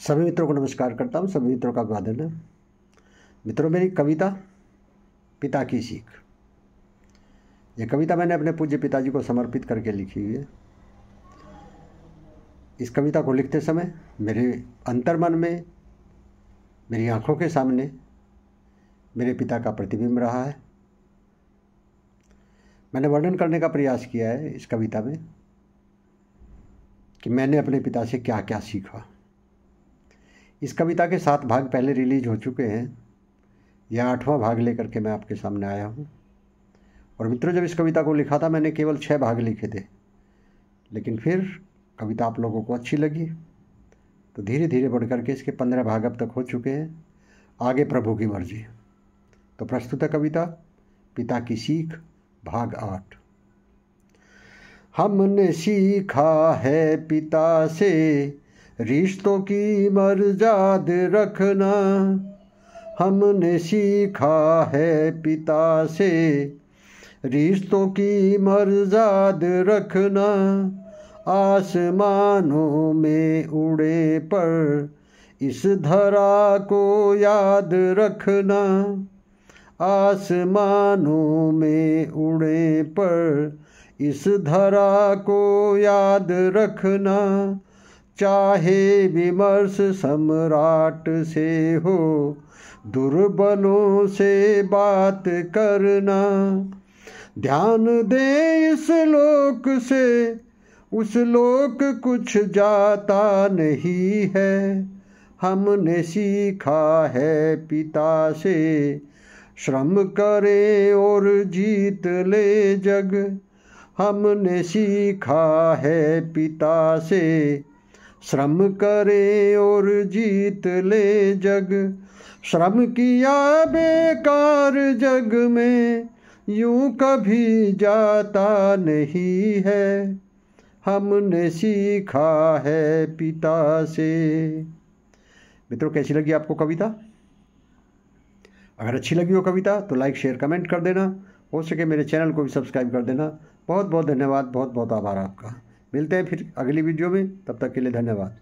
सभी मित्रों को नमस्कार करता हूँ सभी मित्रों का अभिवादन है मित्रों मेरी कविता पिता की सीख ये कविता मैंने अपने पूज्य पिताजी को समर्पित करके लिखी हुई है इस कविता को लिखते समय मेरे अंतर्मन में मेरी आंखों के सामने मेरे पिता का प्रतिबिंब रहा है मैंने वर्णन करने का प्रयास किया है इस कविता में कि मैंने अपने पिता से क्या क्या सीखा इस कविता के सात भाग पहले रिलीज हो चुके हैं यह आठवां भाग लेकर के मैं आपके सामने आया हूँ और मित्रों जब इस कविता को लिखा था मैंने केवल छः भाग लिखे थे लेकिन फिर कविता आप लोगों को अच्छी लगी तो धीरे धीरे बढ़ करके इसके पंद्रह भाग अब तक हो चुके हैं आगे प्रभु की मर्जी तो प्रस्तुत है कविता पिता की सीख भाग आठ हमने सीखा है पिता से रिश्तों की मर्जाद रखना हमने सीखा है पिता से रिश्तों की मर्जाद रखना आसमानों में उड़े पर इस धरा को याद रखना आसमानों में उड़े पर इस धरा को याद रखना चाहे विमर्श सम्राट से हो दुर्बलों से बात करना ध्यान दे इस लोक से उस लोक कुछ जाता नहीं है हमने सीखा है पिता से श्रम करे और जीत ले जग हमने सीखा है पिता से श्रम करे और जीत ले जग श्रम किया बेकार जग में यूं कभी जाता नहीं है हमने सीखा है पिता से मित्रों कैसी लगी आपको कविता अगर अच्छी लगी हो कविता तो लाइक शेयर कमेंट कर देना हो सके मेरे चैनल को भी सब्सक्राइब कर देना बहुत बहुत धन्यवाद बहुत बहुत आभार आपका मिलते हैं फिर अगली वीडियो में तब तक के लिए धन्यवाद